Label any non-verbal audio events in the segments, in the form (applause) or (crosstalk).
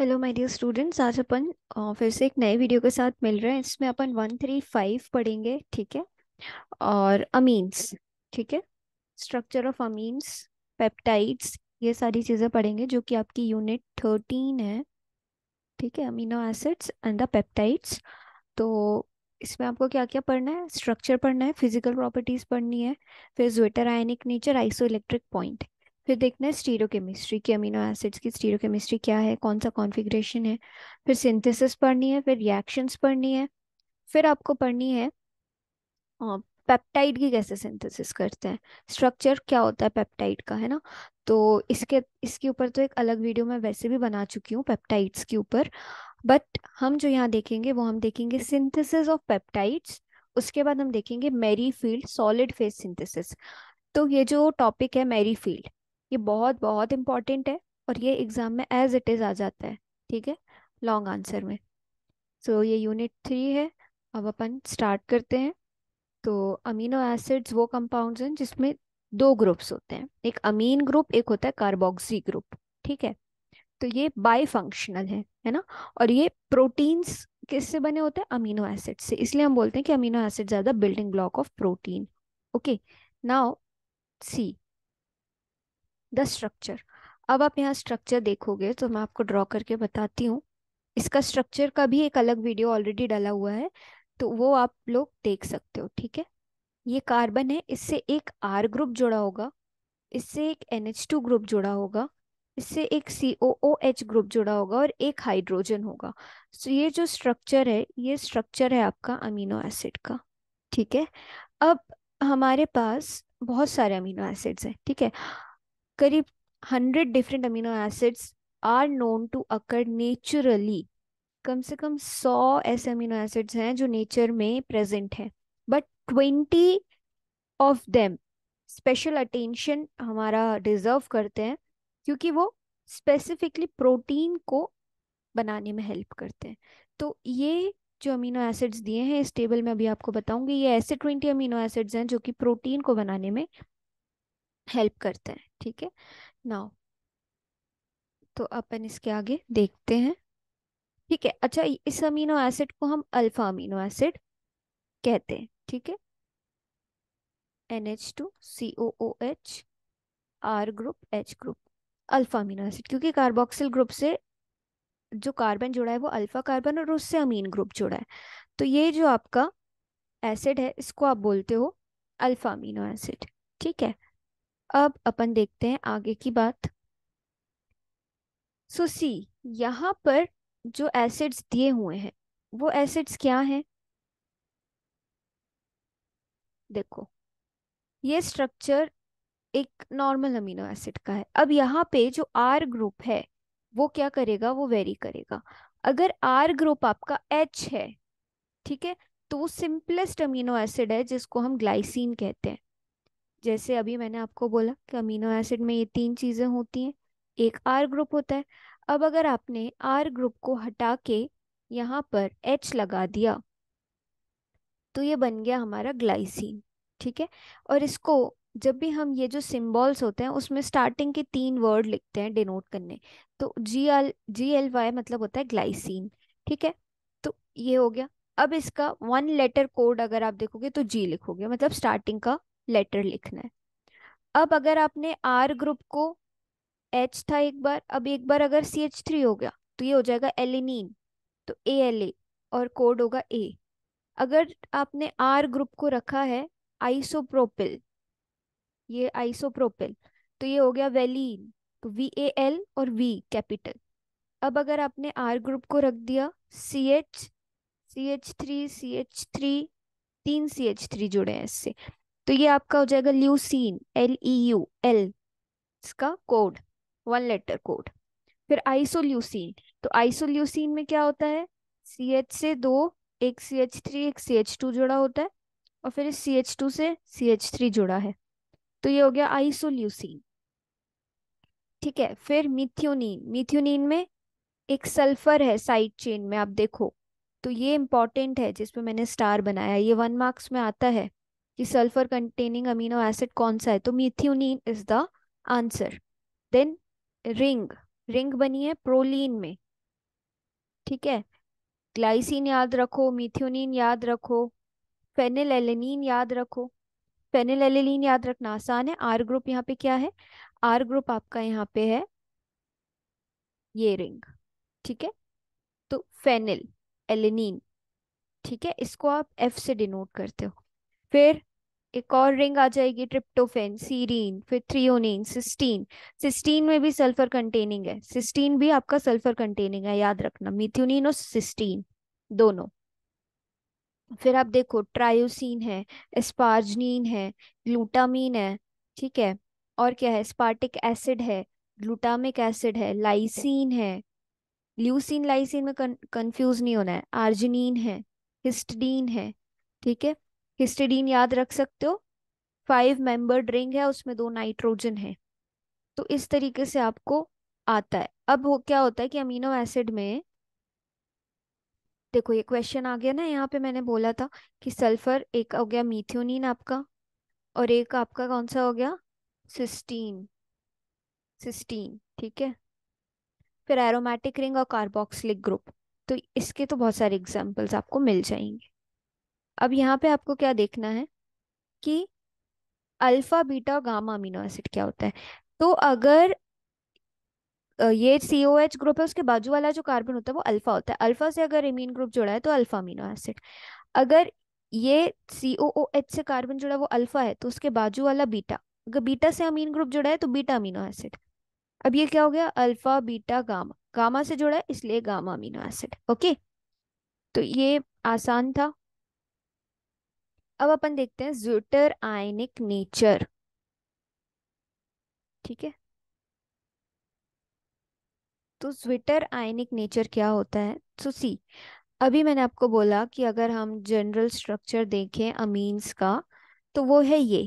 Hello my dear students आज अपन फिर से एक नए वीडियो के साथ मिल रहे हैं इसमें अपन वन थ्री फाइव पढ़ेंगे ठीक है और अमीन्स ठीक है स्ट्रक्चर ऑफ अमीन्स पेप्टाइड्स ये सारी चीज़ें पढ़ेंगे जो कि आपकी यूनिट थर्टीन है ठीक है amino acids and the peptides तो इसमें आपको क्या क्या पढ़ना है स्ट्रक्चर पढ़ना है फिजिकल प्रॉपर्टीज पढ़नी है फिर zwitterionic nature isoelectric point फिर देखना है स्टीरोकेमिस्ट्री की अमीनो एसिड्स की स्टीरोकेमिस्ट्री क्या है कौन सा कॉन्फिग्रेशन है फिर सिंथेसिस पढ़नी है फिर रिएक्शंस पढ़नी है फिर आपको पढ़नी है पेप्टाइड की कैसे सिंथेसिस करते हैं स्ट्रक्चर क्या होता है पेप्टाइड का है ना तो इसके इसके ऊपर तो एक अलग वीडियो मैं वैसे भी बना चुकी हूँ पेप्टाइड्स के ऊपर बट हम जो यहाँ देखेंगे वो हम देखेंगे सिंथेसिस ऑफ पेप्टाइड्स उसके बाद हम देखेंगे Merrifield solid phase synthesis तो ये जो टॉपिक है मैरी फील्ड ये बहुत बहुत इंपॉर्टेंट है और ये एग्जाम में एज इट इज आ जाता है ठीक है लॉन्ग आंसर में सो so, ये यूनिट थ्री है अब अपन स्टार्ट करते हैं तो अमीनो एसिड्स वो कंपाउंड्स हैं जिसमें दो ग्रुप्स होते हैं एक अमीन ग्रुप एक होता है कार्बोक्सी ग्रुप ठीक है तो ये बाई फंक्शनल है है ना और ये प्रोटीन्स किससे बने होते हैं अमीनो एसिड से इसलिए हम बोलते हैं कि अमीनो एसिड ज्यादा building block of protein okay now see the structure अब आप यहाँ स्ट्रक्चर देखोगे तो मैं आपको ड्रॉ करके बताती हूँ इसका स्ट्रक्चर का भी एक अलग वीडियो ऑलरेडी डाला हुआ है तो वो आप लोग देख सकते हो ठीक है ये कार्बन है इससे एक आर ग्रुप जुड़ा होगा इससे एक एन एच टू ग्रुप जुड़ा होगा इससे एक सी ओ ओ एच ग्रुप जुड़ा होगा और एक हाइड्रोजन होगा सो तो ये जो स्ट्रक्चर है ये स्ट्रक्चर है आपका अमीनो एसिड का ठीक है अब हमारे पास बहुत सारे अमीनो एसिड्स हैं ठीक है करीब hundred different amino acids are known to occur naturally कम से कम सौ ऐसे अमीनो एसिड्स हैं जो नेचर में प्रेजेंट हैं but twenty of them special attention हमारा डिजर्व करते हैं क्योंकि वो स्पेसिफिकली प्रोटीन को बनाने में हेल्प करते हैं तो ये जो अमीनो एसिड्स दिए हैं इस टेबल में अभी आपको बताऊंगी ये ऐसे ट्वेंटी अमीनो एसिड्स हैं जो कि प्रोटीन को बनाने में हेल्प करते हैं ठीक है नाउ तो अपन इसके आगे देखते हैं ठीक है अच्छा इस अमीनो एसिड को हम अल्फा अमीनो एसिड कहते हैं ठीक है N H two C O O H R group H group alpha amino acid क्योंकि कार्बोक्सिल ग्रुप से जो कार्बन जुड़ा है वो अल्फा कार्बन और उससे अमीन ग्रुप जुड़ा है तो ये जो आपका एसिड है इसको आप बोलते हो अल्फा अमीनो एसिड ठीक है अब अपन देखते हैं आगे की बात सो सी यहाँ पर जो एसिड्स दिए हुए हैं वो एसिड्स क्या हैं देखो ये स्ट्रक्चर एक नॉर्मल अमीनो एसिड का है अब यहाँ पे जो आर ग्रुप है वो क्या करेगा वो वेरी करेगा अगर आर ग्रुप आपका एच है ठीक है तो वो सिंपलेस्ट अमीनो एसिड है जिसको हम ग्लाइसिन कहते हैं जैसे अभी मैंने आपको बोला कि अमीनो एसिड में ये तीन चीज़ें होती हैं एक आर ग्रुप होता है अब अगर आपने आर ग्रुप को हटा के यहाँ पर एच लगा दिया तो ये बन गया हमारा ग्लाइसिन ठीक है और इसको जब भी हम ये जो सिम्बॉल्स होते हैं उसमें स्टार्टिंग के तीन वर्ड लिखते हैं डिनोट करने तो G L G L Y मतलब होता है ग्लाइसिन ठीक है तो ये हो गया अब इसका वन लेटर कोड अगर आप देखोगे तो जी लिखोगे मतलब स्टार्टिंग का लेटर लिखना है अब अगर आपने आर ग्रुप को एच था एक बार अब एक बार अगर सी एच थ्री हो गया तो ये हो जाएगा एलिनीन तो ए एल ए और कोड होगा ए अगर आपने आर ग्रुप को रखा है आइसोप्रोपिल ये आइसोप्रोपिल तो ये हो गया वेलिन तो वी ए एल और वी कैपिटल अब अगर आपने आर ग्रुप को रख दिया C H C H three C H three तीन सी एच थ्री जुड़े हैं इससे तो ये आपका हो जाएगा leucine L E U L इसका कोड वन लेटर कोड फिर आइसोल्यूसीन तो आइसोल्यूसीन में क्या होता है सी एच से दो एक सी एच थ्री एक सी एच टू जुड़ा होता है और फिर सी एच टू से सी एच थ्री जुड़ा है तो ये हो गया आइसोल्यूसीन ठीक है फिर मिथ्योनिन मिथ्योनिन में एक सल्फर है साइड चेन में आप देखो तो ये इम्पॉर्टेंट है जिसपे मैंने स्टार बनाया ये वन मार्क्स में आता है कि सल्फर कंटेनिंग अमीनो एसिड कौन सा है तो methionine is the answer then ring ring बनी है प्रोलीन में ठीक है ग्लाइसिन याद रखो मिथ्यूनिन याद रखो फेनिल एलिन याद रखो फेनिल एलिन याद रखना आसान है आर ग्रुप यहाँ पे क्या है आर ग्रुप आपका यहाँ पे है ये रिंग ठीक है तो फेनिल एलिन ठीक है इसको आप एफ से डिनोट करते हो फिर एक और रिंग आ जाएगी ट्रिप्टोफेन सीरीन फिर थ्रियोनिन सिस्टीन सिस्टीन में भी सल्फर कंटेनिंग है सिस्टीन भी आपका सल्फर कंटेनिंग है याद रखना मिथ्योनिन और सिस्टीन दोनों फिर आप देखो ट्रायोसिन है एस्पार्जनिन है ग्लूटामिन है ठीक है और क्या है स्पार्टिक एसिड है ग्लूटामिक एसिड है लाइसिन है ल्यूसिन लाइसिन में कंफ्यूज नहीं होना है आर्जिनिन है हिस्टडीन है ठीक है हिस्टिडीन याद रख सकते हो फाइव मेंबर रिंग है उसमें दो नाइट्रोजन है तो इस तरीके से आपको आता है अब हो क्या होता है कि अमीनो एसिड में देखो ये क्वेश्चन आ गया ना यहाँ पे मैंने बोला था कि सल्फर एक हो गया मीथियोनिन आपका और एक आपका कौन सा हो गया सिस्टीन सिस्टीन ठीक है फिर एरोमेटिक रिंग और कार्बोक्सिलिक ग्रुप तो इसके तो बहुत सारे एग्जाम्पल्स आपको मिल जाएंगे अब यहाँ पे आपको क्या देखना है कि अल्फा बीटा और गामा अमीनो एसिड क्या होता है तो अगर ये सी ओ एच ग्रुप है उसके बाजू वाला जो कार्बन होता है वो अल्फा होता है अल्फा से अगर इमीन ग्रुप जुड़ा है तो अल्फा अमीनो एसिड अगर ये सी ओ ओ एच से कार्बन जुड़ा वो अल्फा है तो उसके बाजू वाला बीटा अगर बीटा से अमीन ग्रुप जुड़ा है तो बीटा अमीनो एसिड अब ये क्या हो गया अल्फा बीटा गामा गामा से जुड़ा है इसलिए गामा अमीनो एसिड ओके तो ये आसान था अब अपन देखते हैं ज्यूटर आयनिक नेचर ठीक है तो ज्विटर आयनिक नेचर क्या होता है तो सी अभी मैंने आपको बोला कि अगर हम जनरल स्ट्रक्चर देखें अमीन्स का तो वो है ये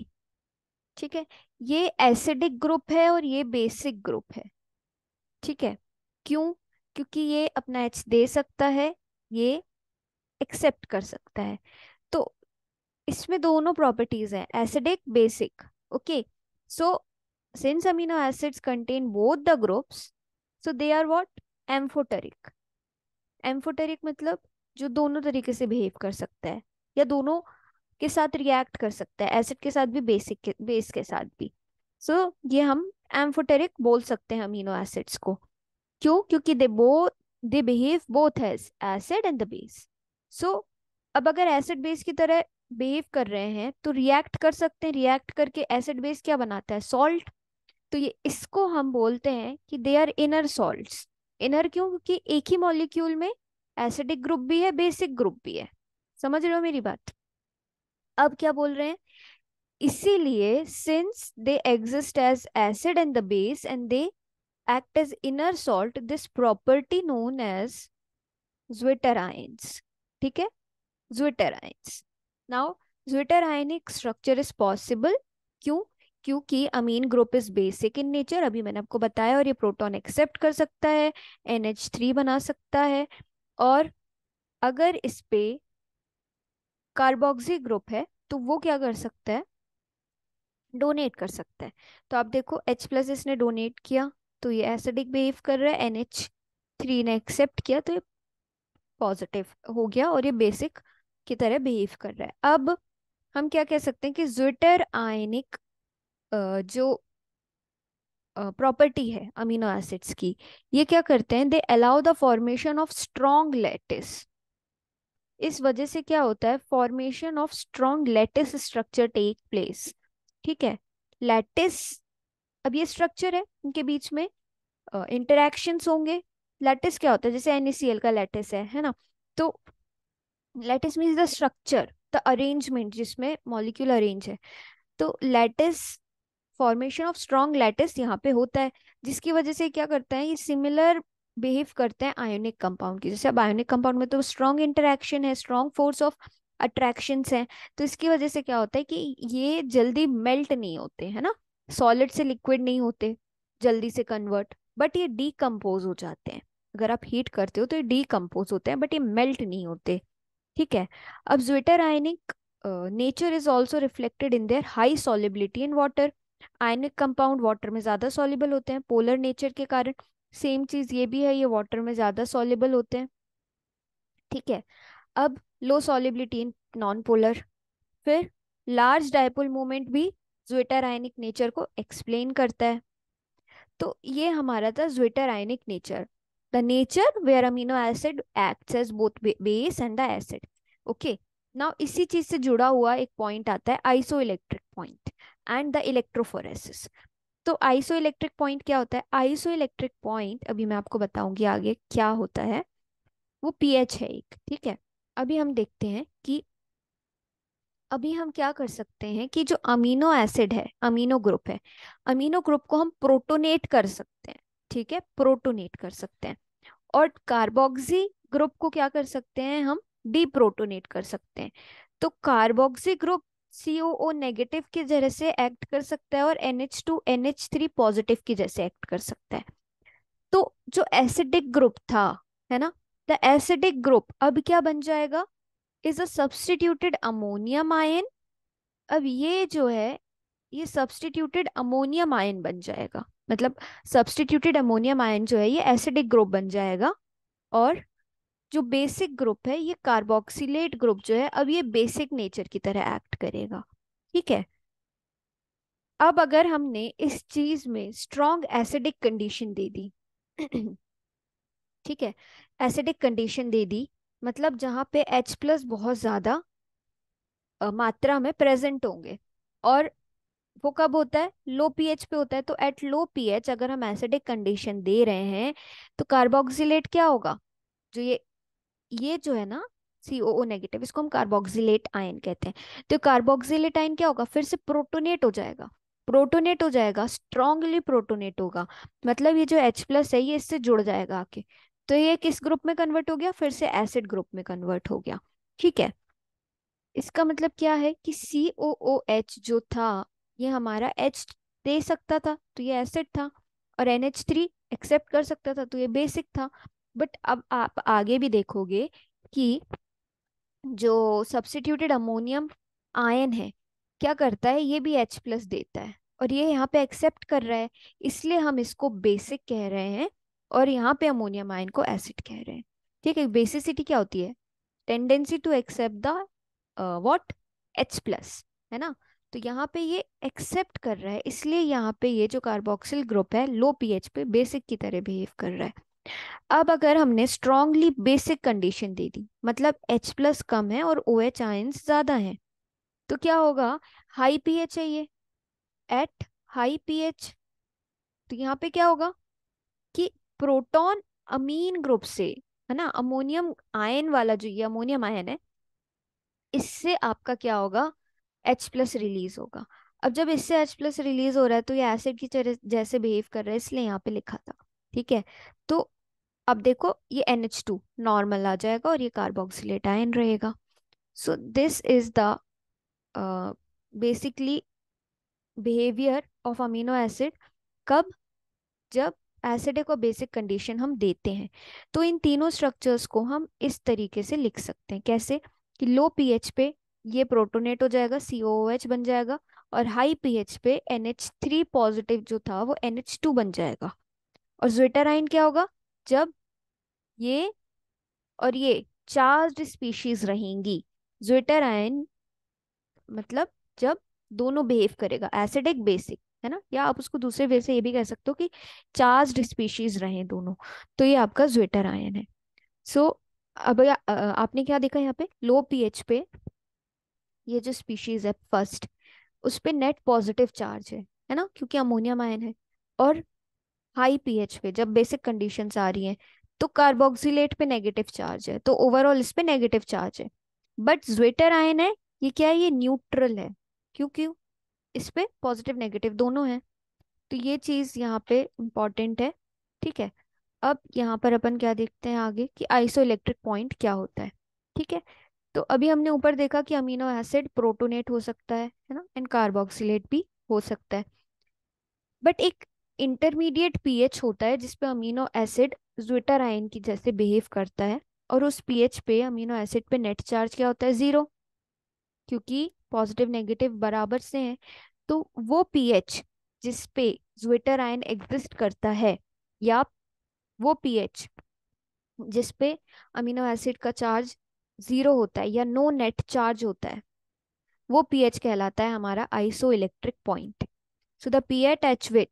ठीक है ये एसिडिक ग्रुप है और ये बेसिक ग्रुप है ठीक है क्यों क्योंकि ये अपना एच दे सकता है ये एक्सेप्ट कर सकता है इसमें दोनों प्रॉपर्टीज हैं acidic basic okay so since amino acids contain both the groups so they are what amphoteric amphoteric मतलब जो दोनों तरीके से बिहेव कर सकता है या दोनों के साथ रिएक्ट कर सकता है एसिड के साथ भी बेसिक के बेस के साथ भी सो so, ये हम एम्फोटेरिक बोल सकते हैं अमीनो एसिड्स को क्यों क्योंकि they both they behave both has acid and the base so अब अगर एसिड बेस की तरह बिहेव कर रहे हैं तो रिएक्ट कर सकते हैं रिएक्ट करके एसिड बेस क्या बनाता है सॉल्ट तो ये इसको हम बोलते हैं कि they are inner salt inner क्यों क्योंकि एक ही मॉलिक्यूल में एसिडिक ग्रुप भी है बेसिक ग्रुप भी है समझ रहे हो मेरी बात अब क्या बोल रहे हैं इसीलिए since they exist as acid and the base and they act as inner salt this property known as zwitterions ठीक है zwitterions now zwitterionic structure is possible क्यों क्योंकि amine group is basic in nature अभी मैंने आपको बताया और ये प्रोटॉन एक्सेप्ट कर सकता है एन एच थ्री बना सकता है और अगर इस पे कार्बोक्सी ग्रुप है तो वो क्या कर सकता है डोनेट कर सकता है तो आप देखो एच प्लस इसने डोनेट किया तो ये एसिडिक बिहेव कर रहा है एन एच थ्री ने एक्सेप्ट किया तो ये पॉजिटिव हो गया और ये बेसिक की तरह बिहेव कर रहा है अब हम क्या कह सकते हैं कि ज्विटर आयनिक जो प्रॉपर्टी है अमीनो एसिड्स की ये क्या करते हैं they allow the formation of strong lattice इस वजह से क्या होता है formation of strong lattice structure take place ठीक है लेटिस अब ये स्ट्रक्चर है इनके बीच में इंटरेक्शंस होंगे लेटिस क्या होता है जैसे एनईसीएल का लेटिस है है ना तो lattice means the structure the arrangement जिसमें मॉलिक्यूल अरेंज है तो lattice formation of strong lattice यहाँ पे होता है जिसकी वजह से क्या करता है ये सिमिलर बिहेव करते हैं आयोनिक कंपाउंड की जैसे अब आयोनिक कंपाउंड में तो स्ट्रॉन्ग इंटरेक्शन है स्ट्रॉन्ग फोर्स ऑफ अट्रैक्शंस हैं तो इसकी वजह से क्या होता है कि ये जल्दी मेल्ट नहीं होते है ना सॉलिड से लिक्विड नहीं होते जल्दी से कन्वर्ट बट ये डीकम्पोज हो जाते हैं अगर आप हीट करते हो तो ये डीकम्पोज होते हैं बट ये मेल्ट नहीं होते ठीक है अब zwitterionic nature is also reflected in their high solubility in water ionic compound water में ज़्यादा सॉलिबल होते हैं पोलर नेचर के कारण सेम चीज़ ये भी है ये वाटर में ज़्यादा सॉलिबल होते हैं ठीक है अब low solubility in non polar फिर लार्ज डायपोल मोमेंट भी ज्वेटर आयनिक नेचर को एक्सप्लेन करता है तो ये हमारा था zwitterionic nature the nature where amino acid acts as both base and the acid okay now इसी चीज से जुड़ा हुआ एक पॉइंट आता है isoelectric point and the electrophoresis तो आइसो इलेक्ट्रिक पॉइंट क्या होता है आइसो इलेक्ट्रिक पॉइंट अभी मैं आपको बताऊंगी आगे क्या होता है वो पीएच है एक ठीक है अभी हम देखते हैं कि अभी हम क्या कर सकते हैं कि जो अमीनो एसिड है अमीनो ग्रुप है अमीनो ग्रुप को हम प्रोटोनेट कर सकते हैं ठीक है प्रोटोनेट कर सकते हैं और कार्बोक्सी ग्रुप को क्या कर सकते हैं हम डी प्रोटोनेट कर सकते हैं तो कार्बोक्सी ग्रुप सीओ नेगेटिव की जगह से एक्ट कर सकता है और NH two NH three positive की जैसे एक्ट कर सकता है तो जो एसिडिक ग्रुप था है ना द एसिडिक ग्रुप अब क्या बन जाएगा is a substituted ammonium ion अब ये जो है ये सब्सटीट्यूटेड अमोनियम आयन बन जाएगा मतलब सब्सटीट्यूटेड अमोनियम आयन जो है ये एसिडिक ग्रुप बन जाएगा और जो बेसिक ग्रुप है ये कार्बोक्सिलेट ग्रुप जो है अब ये बेसिक नेचर की तरह एक्ट करेगा ठीक है अब अगर हमने इस चीज में स्ट्रॉन्ग एसिडिक कंडीशन दे दी (clears throat) ठीक है एसिडिक कंडीशन दे दी मतलब जहां पे H प्लस बहुत ज़्यादा मात्रा में प्रेजेंट होंगे और वो कब होता है लो पीएच पे होता है तो एट लो पीएच अगर हम एसिडिक कंडीशन दे रहे हैं तो कार्बोक्सिलेट क्या होगा जो ये ये जो है ना सीओओ नेगेटिव इसको हम कार्बोक्सिलेट आयन कहते हैं तो कार्बोक्सिलेट आयन क्या होगा फिर से प्रोटोनेट हो जाएगा प्रोटोनेट हो जाएगा स्ट्रॉन्गली प्रोटोनेट होगा मतलब ये जो एच प्लस है ये इससे जुड़ जाएगा आके तो ये किस ग्रुप में कन्वर्ट हो गया फिर से एसिड ग्रुप में कन्वर्ट हो गया ठीक है इसका मतलब क्या है कि सीओओ ओ एच जो था ये हमारा एच दे सकता था तो ये एसिड था और एन एच थ्री एक्सेप्ट कर सकता था तो ये बेसिक था बट अब आप आगे भी देखोगे कि जो सब्सिट्यूटेड अमोनियम आयन है क्या करता है ये भी एच प्लस देता है और ये यहाँ पे एक्सेप्ट कर रहा है इसलिए हम इसको बेसिक कह रहे हैं और यहाँ पे अमोनियम आयन को एसिड कह रहे हैं ठीक है बेसिसिटी क्या होती है tendency to accept the what H plus है ना तो यहाँ पे ये एक्सेप्ट कर रहा है इसलिए यहाँ पे ये जो कार्बोक्सिल ग्रुप है लो पीएच पे बेसिक की तरह बिहेव कर रहा है अब अगर हमने स्ट्रांगली बेसिक कंडीशन दे दी मतलब एच प्लस कम है और ओ एच ज्यादा है तो क्या होगा हाई एच है ये एट हाई एच तो यहाँ पे क्या होगा कि प्रोटॉन अमीन ग्रुप से है ना अमोनियम आयन वाला जो ये अमोनियम आयन है इससे आपका क्या होगा एच प्लस रिलीज होगा अब जब इससे एच प्लस रिलीज हो रहा है तो ये एसिड की जैसे बिहेव कर रहा है इसलिए यहाँ पे लिखा था ठीक है तो अब देखो ये एन एच टू नॉर्मल आ जाएगा और ये कार्बोक्सिलेट आयन रहेगा so this is the basically behaviour of amino acid कब जब एसिड को बेसिक कंडीशन हम देते हैं तो इन तीनों स्ट्रक्चर्स को हम इस तरीके से लिख सकते हैं कैसे कि लो पीएच पे ये प्रोटोनेट हो जाएगा एच बन जाएगा और हाई पीएच पे एन एच थ्री पॉजिटिव जो था वो एन एच टू बन जाएगा और ज्विटराइन क्या होगा जब ये और ये चार्ज स्पीशीज रहेंगी ज्विटराइन मतलब जब दोनों बिहेव करेगा एसिडिक बेसिक है ना या आप उसको दूसरे वे से ये भी कह सकते हो कि चार्ज स्पीशीज रहे दोनों तो ये आपका ज्वेटर आयन है सो so, अब आ, आ, आपने क्या देखा यहाँ पे लो पीएच पे ये जो स्पीशीज है फर्स्ट उस पर नेट पॉजिटिव चार्ज है है ना क्योंकि अमोनियम आयन है और हाई पीएच पे जब बेसिक कंडीशन आ रही हैं तो कार्बोक्सिलेट पे नेगेटिव चार्ज है तो ओवरऑल इस पे नेगेटिव चार्ज है बट ज्वेटर आयन है ये क्या है ये न्यूट्रल है क्यों क्यों इस पे पॉजिटिव नेगेटिव दोनों है तो ये चीज यहाँ पे इम्पॉर्टेंट है ठीक है अब यहाँ पर अपन क्या देखते हैं आगे कि आइसो इलेक्ट्रिक पॉइंट क्या होता है ठीक है तो अभी हमने ऊपर देखा कि अमीनो एसिड प्रोटोनेट हो सकता है है ना एंड कार्बोक्सिलेट भी हो सकता है बट एक इंटरमीडिएट पीएच होता है जिसपे अमीनो एसिड जुटर आयन की जैसे बिहेव करता है और उस पीएच पे अमीनो एसिड पे नेट चार्ज क्या होता है जीरो क्योंकि पॉजिटिव नेगेटिव बराबर से हैं तो वो पीएच जिस पे ज्वेटर आयन एग्जिस्ट करता है या वो पीएच जिस पे अमीनो एसिड का चार्ज जीरो होता है या नो नेट चार्ज होता है वो पीएच कहलाता है हमारा isoelectric point so the P at H which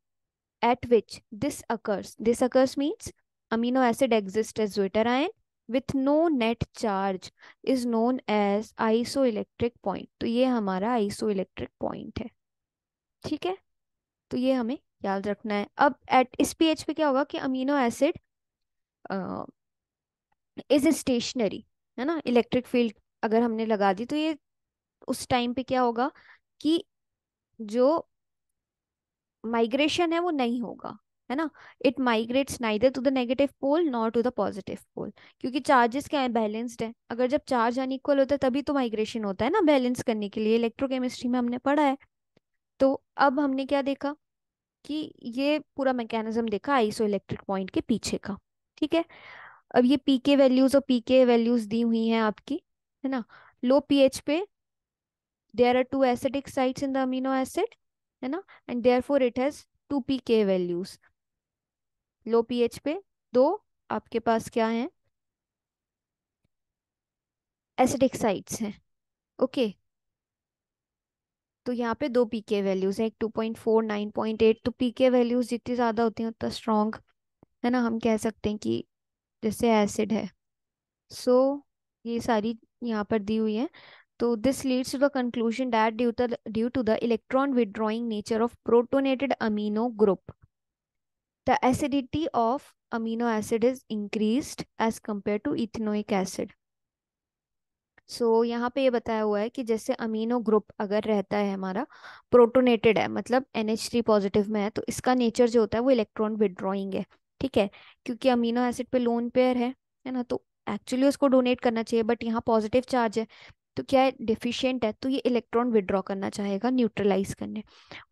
at which this occurs this occurs means amino acid exist as zwitterion with no net charge is known as isoelectric point तो ये हमारा isoelectric point है ठीक है तो ये हमें याद रखना है अब एट इस पी एच पे क्या होगा कि अमीनो एसिड इज स्टेशनरी है ना इलेक्ट्रिक फील्ड अगर हमने लगा दी तो ये उस टाइम पे क्या होगा कि जो माइग्रेशन है वो नहीं होगा है ना it migrates neither to the negative pole not to the positive pole क्योंकि चार्जेस क्या है बैलेंस्ड है अगर जब चार्ज अनइक्वल होता है तभी तो माइग्रेशन होता है ना बैलेंस करने के लिए इलेक्ट्रोकेमिस्ट्री में हमने पढ़ा है तो अब हमने क्या देखा कि ये पूरा मैकेनिज्म देखा आइसो इलेक्ट्रिक पॉइंट के पीछे का ठीक है अब ये पीके वैल्यूज और पीके वैल्यूज दी हुई हैं आपकी है ना लो पीएच पे there are two acidic sites in the amino acid है ना and therefore it has two P K values low pH पे दो आपके पास क्या है एसिडिक साइट्स हैं ओके तो यहाँ पे दो पी के वैल्यूज है एक two point four nine point eight तो पी के वैल्यूज जितनी ज़्यादा होती हैं उतना स्ट्रॉन्ग है ना हम कह सकते हैं कि जैसे एसिड है सो so, ये सारी यहाँ पर दी हुई है तो this leads to the conclusion that due due to the electron withdrawing nature of protonated amino group the acidity of amino acid is increase as compare to ethanoic acid so यहाँ पे ये बताया हुआ है कि जैसे अमीनो ग्रुप अगर रहता है हमारा प्रोटोनेटेड है मतलब एन एच थ्री पॉजिटिव में है तो इसका नेचर जो होता है वो इलेक्ट्रॉन विदड्रॉइंग है ठीक है क्योंकि अमीनो एसिड पे लोन पेयर है है ना तो एक्चुअली उसको डोनेट करना चाहिए बट यहाँ पॉजिटिव चार्ज है तो क्या है डिफिशियंट है तो ये इलेक्ट्रॉन विड्रॉ करना चाहेगा न्यूट्रलाइज करने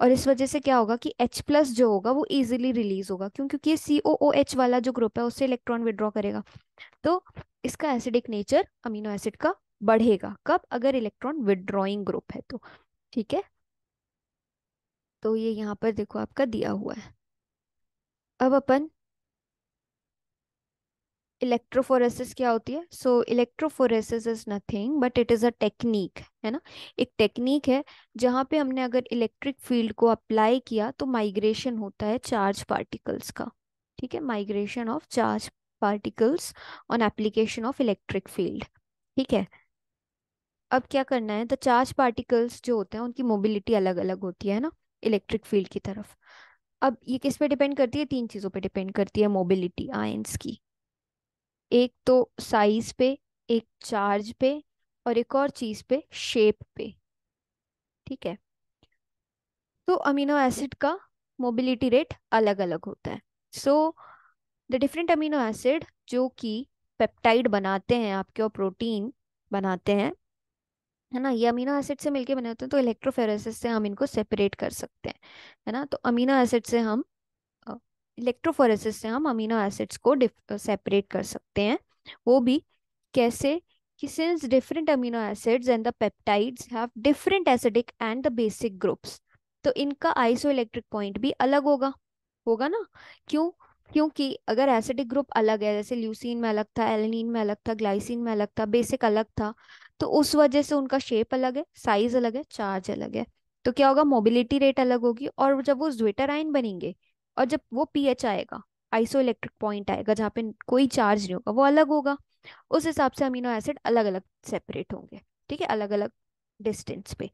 और इस वजह से क्या होगा कि H प्लस जो होगा वो इजिली रिलीज होगा क्यों क्योंकि ये सी ओ एच वाला जो ग्रुप है उससे इलेक्ट्रॉन विड्रॉ करेगा तो इसका एसिडिक नेचर अमीनो एसिड का बढ़ेगा कब अगर इलेक्ट्रॉन विड्रॉइंग ग्रुप है तो ठीक है तो ये यहाँ पर देखो आपका दिया हुआ है अब अपन इलेक्ट्रोफोरेसिस क्या होती है so electrophoresis is nothing but it is a technique है ना एक टेक्निक है जहाँ पे हमने अगर इलेक्ट्रिक फील्ड को अप्लाई किया तो माइग्रेशन होता है चार्ज पार्टिकल्स का ठीक है migration of charge particles on application of electric field ठीक है अब क्या करना है द चार्ज पार्टिकल्स जो होते हैं उनकी मोबिलिटी अलग अलग होती है ना इलेक्ट्रिक फील्ड की तरफ अब ये किस पे डिपेंड करती है तीन चीज़ों पे डिपेंड करती है मोबिलिटी आयंस की एक तो साइज पे एक चार्ज पे और एक और चीज पे शेप पे ठीक है तो अमीनो एसिड का मोबिलिटी रेट अलग अलग होता है so the different amino acid जो कि पेप्टाइड बनाते हैं आपके और प्रोटीन बनाते हैं है ना ये अमीनो एसिड से मिलके बने होते हैं तो इलेक्ट्रोफेरेसिस से हम इनको सेपरेट कर सकते हैं है ना तो अमीनो एसिड से हम इलेक्ट्रोफोरेसिस से हम अमीनो एसिड्स को सेपरेट uh, कर सकते हैं वो भी कैसे कि since different amino acids and the peptides have different acidic and the basic groups तो इनका आइसो इलेक्ट्रिक पॉइंट भी अलग होगा होगा ना क्यों क्योंकि अगर एसिडिक ग्रुप अलग है जैसे ल्यूसिन में अलग था एलिनीन में अलग था ग्लाइसिन में अलग था बेसिक अलग था तो उस वजह से उनका शेप अलग है साइज अलग है चार्ज अलग है तो क्या होगा मोबिलिटी रेट अलग होगी और जब वो ज्वेटराइन बनेंगे और जब वो पी आएगा आइसो इलेक्ट्रिक पॉइंट आएगा जहाँ पे कोई चार्ज नहीं होगा वो अलग होगा उस हिसाब से अमीनो एसिड अलग अलग सेपरेट होंगे ठीक है अलग अलग डिस्टेंस पे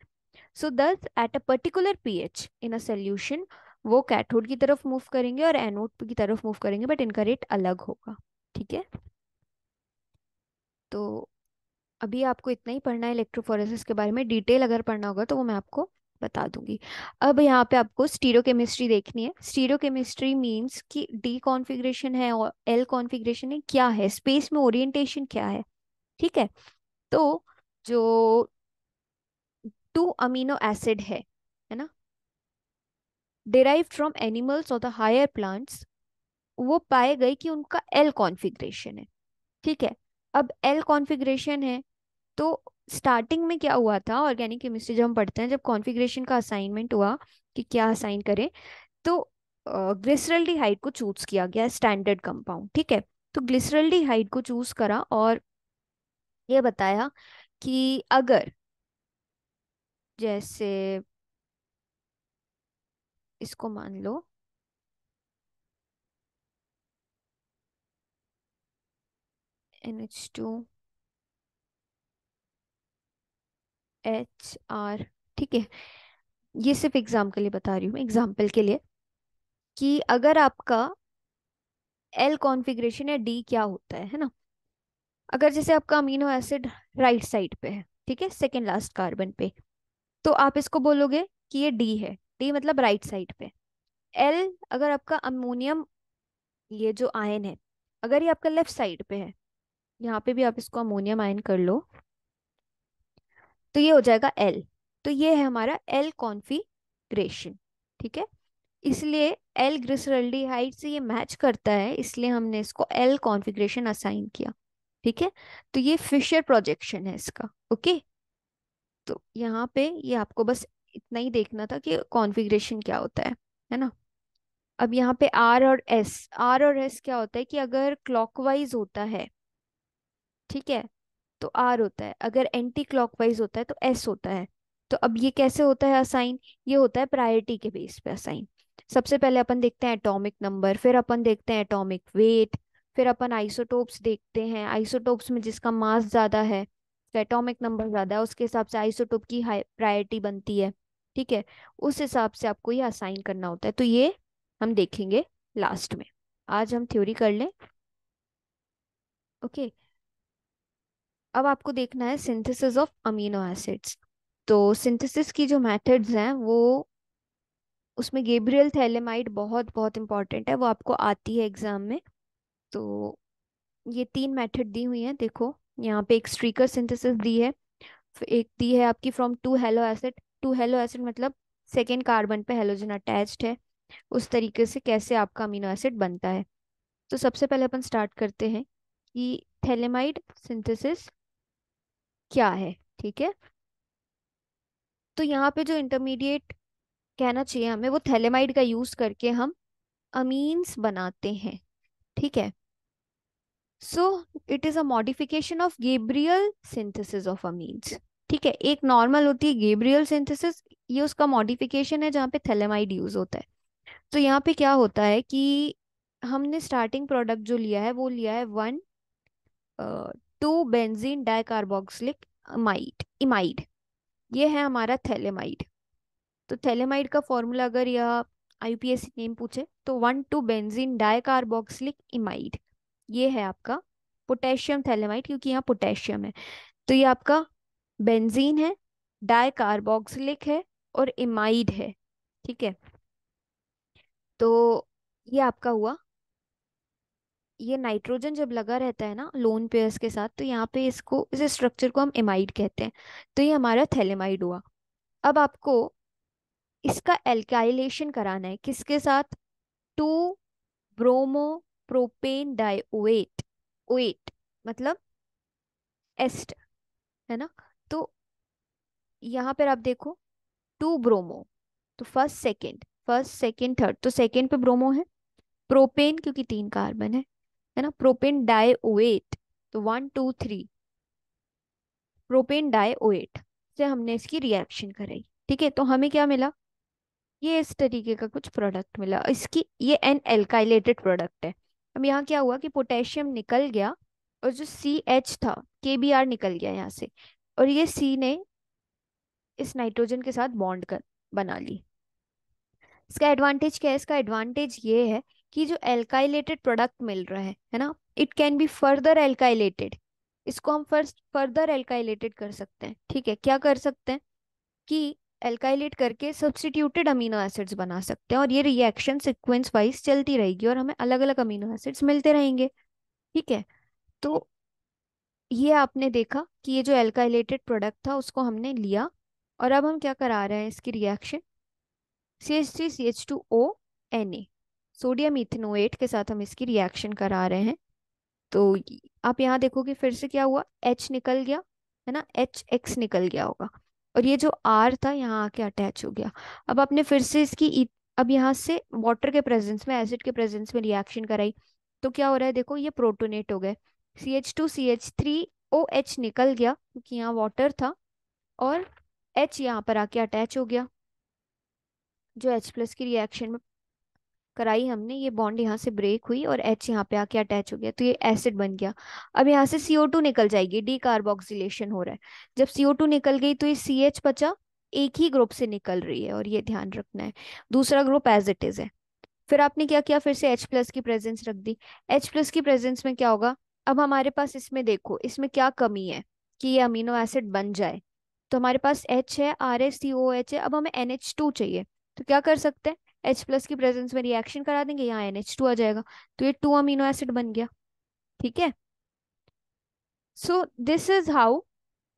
so this at a particular P in a solution वो कैथोड की तरफ मूव करेंगे और एनोड की तरफ मूव करेंगे बट इनका रेट अलग होगा ठीक है तो अभी आपको इतना ही पढ़ना है इलेक्ट्रोफोरेसिस के बारे में डिटेल अगर पढ़ना होगा तो वो मैं आपको बता दूंगी अब यहाँ पे आपको स्टीरो केमिस्ट्री देखनी है स्टीरो केमिस्ट्री मीन्स कि डी कॉन्फिग्रेशन है और एल कॉन्फिग्रेशन है क्या है स्पेस में ओरिएंटेशन क्या है ठीक है तो जो टू अमीनो एसिड है है ना डिराइव फ्रॉम एनिमल्स और द हायर प्लांट्स वो पाए गए कि उनका एल कॉन्फिग्रेशन है ठीक है अब एल कॉन्फिग्रेशन है तो स्टार्टिंग में क्या हुआ था ऑर्गेनिक केमिस्ट्री जब हम पढ़ते हैं जब कॉन्फिग्रेशन का असाइनमेंट हुआ कि क्या असाइन करें तो ग्लिसरल हाइट को चूज किया गया स्टैंडर्ड कंपाउंड ठीक है तो ग्लिसरल हाइट को चूज करा और ये बताया कि अगर जैसे इसको मान लो N H two H R ठीक है ये सिर्फ एग्जाम के लिए बता रही हूँ एग्जाम्पल के लिए कि अगर आपका एल कॉन्फिग्रेशन या डी क्या होता है है ना अगर जैसे आपका अमीनो एसिड राइट साइड पे है ठीक है सेकेंड लास्ट कार्बन पे तो आप इसको बोलोगे कि ये डी है डी मतलब राइट साइड पे एल अगर आपका अमोनियम ये जो आयन है अगर ये आपका लेफ्ट साइड पे है यहाँ पे भी आप इसको अमोनियम आयन कर लो तो ये हो जाएगा एल तो ये है हमारा एल कॉन्फिग्रेशन ठीक है इसलिए एल हाइट से ये मैच करता है इसलिए हमने इसको एल कॉन्फिग्रेशन असाइन किया ठीक है तो ये फिशर प्रोजेक्शन है इसका ओके तो यहाँ पे ये आपको बस इतना ही देखना था कि कॉन्फिग्रेशन क्या होता है है ना अब यहाँ पे आर और एस आर और एस क्या होता है कि अगर क्लॉकवाइज होता है ठीक है तो आर होता है अगर एंटी क्लॉकवाइज होता है तो एस होता है तो अब ये कैसे होता है असाइन ये होता है प्रायोरिटी के बेस पे असाइन सबसे पहले अपन देखते हैं एटॉमिक नंबर फिर अपन देखते हैं एटॉमिक वेट फिर अपन आइसोटोप्स देखते हैं आइसोटोप्स में जिसका मास ज़्यादा है तो एटॉमिक नंबर ज़्यादा है उसके हिसाब से आइसोटोप की प्रायोरिटी बनती है ठीक है उस हिसाब से आपको ये असाइन करना होता है तो ये हम देखेंगे लास्ट में आज हम थ्योरी कर लें ओके okay. अब आपको देखना है सिंथेसिस ऑफ अमीनो एसिड्स तो सिंथेसिस की जो मेथड्स हैं वो उसमें गेब्रियल थैलेमाइड बहुत बहुत इंपॉर्टेंट है वो आपको आती है एग्जाम में तो ये तीन मेथड दी हुई हैं देखो यहाँ पे एक स्ट्रीकर सिंथेसिस दी है एक दी है आपकी from two halo acid two halo acid मतलब सेकेंड कार्बन पे हेलोजन अटैच्ड है उस तरीके से कैसे आपका अमीनो एसिड बनता है तो सबसे पहले अपन स्टार्ट करते हैं कि थैलेमाइड सिंथेसिस क्या है ठीक है तो यहाँ पे जो इंटरमीडिएट कहना चाहिए हमें वो थैलेमाइड का यूज करके हम अमीन्स बनाते हैं ठीक है so it is a modification of Gabriel synthesis of amines ठीक है एक नॉर्मल होती है गेब्रियल सिंथेसिस ये उसका मॉडिफिकेशन है जहाँ पे थैलेमाइड यूज होता है तो यहाँ पे क्या होता है कि हमने स्टार्टिंग प्रोडक्ट जो लिया है वो लिया है one two benzene dicarboxylic amide imide ये है हमारा थैलेमाइड तो थैलेमाइड का फॉर्मूला अगर यह आईपीएससी नेम पूछे तो one two benzene dicarboxylic imide ये है आपका पोटेशियम थैलेमाइड क्योंकि यहाँ पोटेशियम है तो ये आपका बेंजीन है डाइकार्बोक्सिलिक है और इमाइड है ठीक है तो ये आपका हुआ ये नाइट्रोजन जब लगा रहता है ना लोन पेयर्स के साथ तो यहाँ पे इसको इस स्ट्रक्चर को हम एमाइड कहते हैं तो ये हमारा थैलेमाइड हुआ अब आपको इसका एल्काइलेशन कराना है किसके साथ two bromo propane dioate oate मतलब एस्ट है ना तो यहाँ पर आप देखो टू ब्रोमो तो first second first second third तो सेकेंड पे ब्रोमो है प्रोपेन क्योंकि तीन कार्बन है है ना प्रोपेन डाइओएट तो one two three propane dioate से हमने इसकी रिएक्शन कराई ठीक है तो हमें क्या मिला ये इस तरीके का कुछ प्रोडक्ट मिला इसकी ये एन एल्काइलेटेड प्रोडक्ट है अब यहाँ क्या हुआ कि पोटेशियम निकल गया और जो सी एच था के बी आर निकल गया यहाँ से और ये सी ने इस नाइट्रोजन के साथ बॉन्ड कर बना ली इसका एडवांटेज क्या है इसका एडवांटेज ये है कि जो एल्काइलेटेड प्रोडक्ट मिल रहा है है ना it can be further alkylated इसको हम फर्स्ट फर्दर एल्काइलेटेड कर सकते हैं ठीक है क्या कर सकते हैं कि एल्काइलेट करके सब्सटीट्यूटेड अमीनो एसिड्स बना सकते हैं और ये रिएक्शन सिक्वेंस वाइज चलती रहेगी और हमें अलग अलग अमीनो एसिड्स मिलते रहेंगे ठीक है तो ये आपने देखा कि ये जो एल्काइलेटेड प्रोडक्ट था उसको हमने लिया और अब हम क्या करा रहे हैं इसकी reaction C H three C H two O N A sodium ethanoate के साथ हम इसकी रिएक्शन करा रहे हैं तो आप यहाँ कि फिर से क्या हुआ एच निकल गया है ना एच एक्स निकल गया होगा और ये जो आर था यहाँ आके अटैच हो गया अब आपने फिर से इसकी अब यहाँ से वाटर के प्रेजेंस में एसिड के प्रेजेंस में रिएक्शन कराई तो क्या हो रहा है देखो ये प्रोटोनेट हो गए C H two C H three O H निकल गया क्योंकि यहाँ वाटर था और एच यहाँ पर आके अटैच हो गया जो एच प्लस की रिएक्शन में कराई हमने ये बॉन्ड यहाँ से ब्रेक हुई और एच यहाँ पे आके अटैच हो गया तो ये एसिड बन गया अब यहाँ से सीओ टू निकल जाएगी डी कार्बोक्सिलेशन हो रहा है जब सीओ टू निकल गई तो ये सी एच बचा एक ही ग्रुप से निकल रही है और ये ध्यान रखना है दूसरा ग्रुप एज इट इज है फिर आपने क्या किया फिर से एच प्लस की प्रेजेंस रख दी एच प्लस की प्रेजेंस में क्या होगा अब हमारे पास इसमें देखो इसमें क्या कमी है कि ये अमीनो एसिड बन जाए तो हमारे पास एच है R S C O H है अब हमें एन एच टू चाहिए तो क्या कर सकते हैं एच प्लस की प्रेजेंस में रिएक्शन करा देंगे यहाँ एन एच टू आ जाएगा तो ये टू अमीनो एसिड बन गया ठीक है so this is how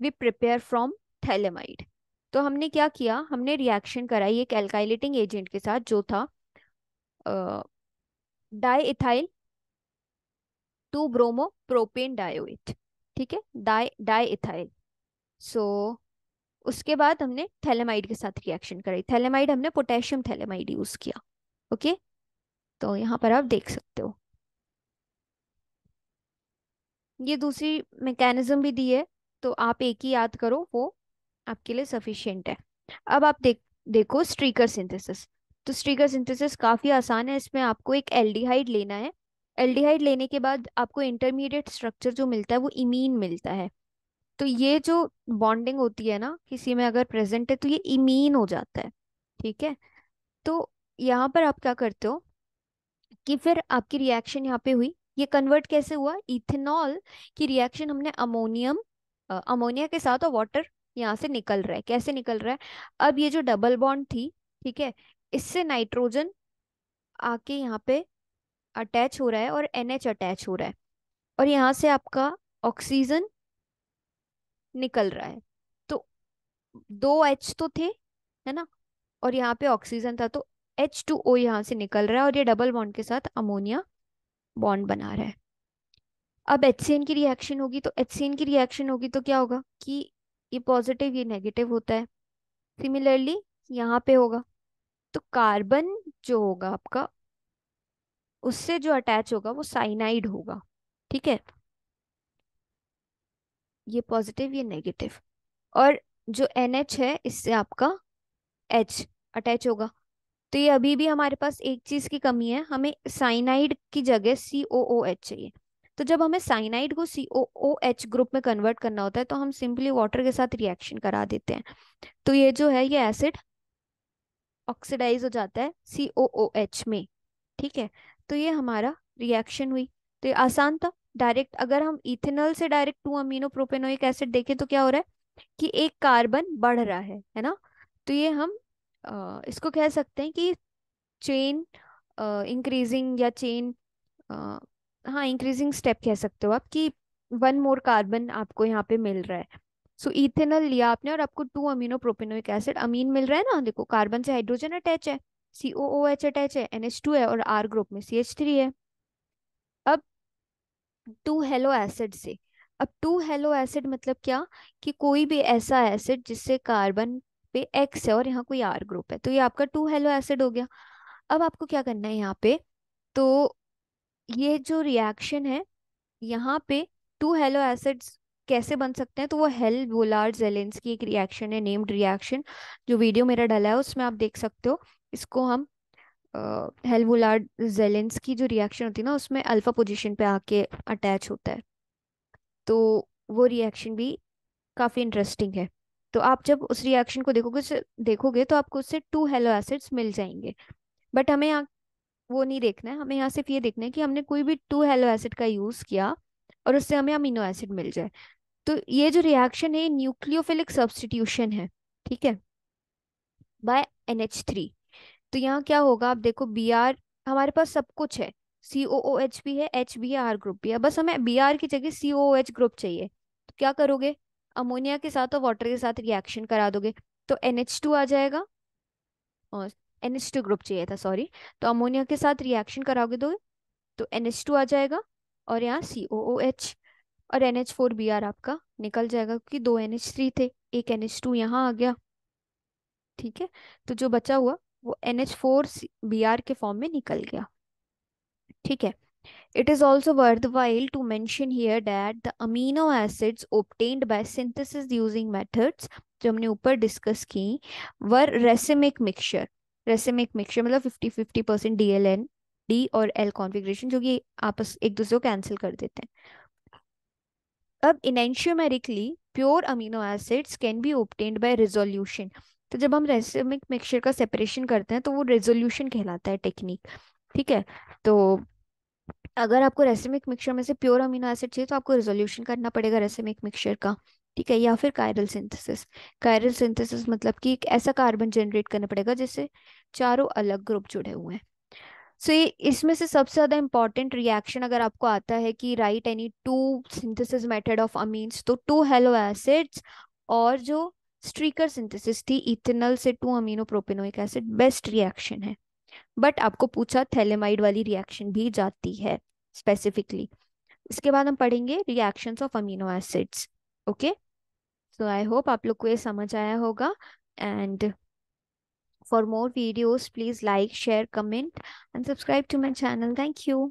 we prepare from phthalimide तो हमने क्या किया हमने रिएक्शन कराई एक एल्काइलेटिंग एजेंट के साथ जो था diethyl two bromo propane dioate ठीक है डाई डाई इथाइल सो उसके बाद हमने थैलेमाइड के साथ रिएक्शन कराई थैलेमाइड हमने पोटेशियम थैलेमाइड यूज किया ओके तो यहाँ पर आप देख सकते हो ये दूसरी मैकेनिज्म भी दी है तो आप एक ही याद करो वो आपके लिए सफिशियंट है अब आप देख देखो स्ट्रीकर सिंथेसिस तो स्ट्रीकर सिंथेसिस काफ़ी आसान है इसमें आपको एक एल्डिहाइड लेना है एल्डिहाइड लेने के बाद आपको इंटरमीडिएट स्ट्रक्चर जो मिलता है वो इमीन मिलता है तो ये जो बॉन्डिंग होती है ना किसी में अगर प्रेजेंट है तो ये इमीन हो जाता है ठीक है तो यहाँ पर आप क्या करते हो कि फिर आपकी रिएक्शन यहाँ पे हुई ये कन्वर्ट कैसे हुआ इथेनॉल की रिएक्शन हमने अमोनियम अमोनिया के साथ और वाटर यहाँ से निकल रहा है कैसे निकल रहा है अब ये जो डबल बॉन्ड थी ठीक है इससे नाइट्रोजन आके यहाँ पे अटैच हो रहा है और एनएच अटैच हो रहा है और यहाँ से आपका ऑक्सीजन निकल रहा है तो दो एच तो थे है ना और यहाँ पे ऑक्सीजन था तो एच टू ओ यहाँ से निकल रहा है और ये डबल बॉन्ड के साथ अमोनिया बॉन्ड बना रहा है अब एच की रिएक्शन होगी तो एच की रिएक्शन होगी तो क्या होगा कि ये पॉजिटिव ये नेगेटिव होता है सिमिलरली यहाँ पे होगा तो कार्बन जो होगा आपका उससे जो अटैच होगा वो साइनाइड होगा ठीक है ये पॉजिटिव ये नेगेटिव और जो एन एच है इससे आपका एच अटैच होगा तो ये अभी भी हमारे पास एक चीज की कमी है हमें साइनाइड की जगह सी ओ ओ एच चाहिए तो जब हमें साइनाइड को C O O H group में कन्वर्ट करना होता है तो हम सिंपली वाटर के साथ रिएक्शन करा देते हैं तो ये जो है ये एसिड ऑक्सीडाइज हो जाता है सी ओ ओ एच में ठीक है तो ये हमारा रिएक्शन हुई तो ये आसान था डायरेक्ट अगर हम इथेनॉल से direct to amino propanoic acid देखें तो क्या हो रहा है कि एक कार्बन बढ़ रहा है है ना तो ये हम आ, इसको कह सकते हैं कि चेन इंक्रीजिंग या चेन हाँ इंक्रीजिंग स्टेप कह सकते हो आप कि वन मोर कार्बन आपको यहाँ पे मिल रहा है सो so, इथेनॉल लिया आपने और आपको two amino propanoic acid amine मिल रहा है ना देखो कार्बन से हाइड्रोजन अटैच है सी ओ एच अटैच है एन एच टू है और आर ग्रुप में सी एच थ्री है टू हेलो एसिड से अब टू हेलो एसिड मतलब क्या कि कोई भी ऐसा एसिड जिससे कार्बन पे एक्स है और यहाँ कोई आर ग्रुप है तो ये आपका टू हेलो एसिड हो गया अब आपको क्या करना है यहाँ पे तो ये जो रिएक्शन है यहाँ पे टू हेलो एसिड्स कैसे बन सकते हैं तो वो हेल वोलार जेलेंस की एक रिएक्शन है नेम्ड रिएक्शन जो वीडियो मेरा डला है उसमें आप देख सकते हो इसको हम हेलवुलाड जेलेंस की जो रिएक्शन होती है ना उसमें अल्फा पोजीशन पे आके अटैच होता है तो वो रिएक्शन भी काफ़ी इंटरेस्टिंग है तो आप जब उस रिएक्शन को देखोगे देखोगे तो आपको उससे टू हेलो एसिड्स मिल जाएंगे बट हमें यहाँ वो नहीं देखना है हमें यहाँ सिर्फ ये देखना है कि हमने कोई भी टू हेलो एसिड का यूज़ किया और उससे हमें अमीनो एसिड मिल जाए तो ये जो रिएक्शन है न्यूक्लियोफिलिक सब्सटीट्यूशन है ठीक है बाय एन एच थ्री तो यहाँ क्या होगा आप देखो बी आर हमारे पास सब कुछ है सी ओ ओ एच भी है एच बी है आर ग्रुप भी है बस हमें बी आर की जगह सी ओ एच ग्रुप चाहिए तो क्या करोगे अमोनिया के साथ और वाटर के साथ रिएक्शन करा दोगे तो एन एच टू आ जाएगा और एन एच टू ग्रुप चाहिए था सॉरी तो अमोनिया के साथ रिएक्शन कराओगे दोगे तो एन एच टू आ जाएगा और यहाँ सी ओ ओ एच और N H four B R आपका निकल जाएगा क्योंकि दो एन एच थ्री थे एक एन एच टू यहाँ आ गया ठीक है तो जो बचा हुआ वो N H four B R के फॉर्म में निकल गया ठीक है it is also also while to mention here that the amino acids obtained by synthesis using methods जो हमने ऊपर डिस्कस की were racemic mixture racemic mixture मतलब fifty fifty percent D L and D और एल कॉन्फिग्रेशन जो कि आपस एक दूसरे को कैंसिल कर देते हैं अब enantiomerically pure amino acids can be obtained by resolution तो जब हम रेसिमिक मिक्सचर का सेपरेशन करते हैं तो वो रेजोल्यूशन कहलाता है टेक्निक ठीक है तो अगर आपको रेसिमिक मिक्सचर में से प्योर अमीनो एसिड चाहिए तो आपको रेजोल्यूशन करना पड़ेगा रेसिमिक मिक्सचर का ठीक है या फिर कायरल सिंथेसिस कायरल सिंथेसिस मतलब कि एक ऐसा कार्बन जनरेट करना पड़ेगा जिससे चारों अलग ग्रुप जुड़े हुए हैं सो so, ये इसमें से सबसे ज़्यादा इंपॉर्टेंट रिएक्शन अगर आपको आता है कि right any two synthesis method of amines तो टू हेलो एसिड्स और जो स्ट्रीकर सिंथेसिस थी इथेनल से two amino propanoic acid best reaction है बट आपको पूछा थैलेमाइड वाली रिएक्शन भी जाती है स्पेसिफिकली इसके बाद हम पढ़ेंगे reaction of amino acids okay so I hope आप लोग को ये समझ आया होगा and for more videos please like share comment and subscribe to my channel thank you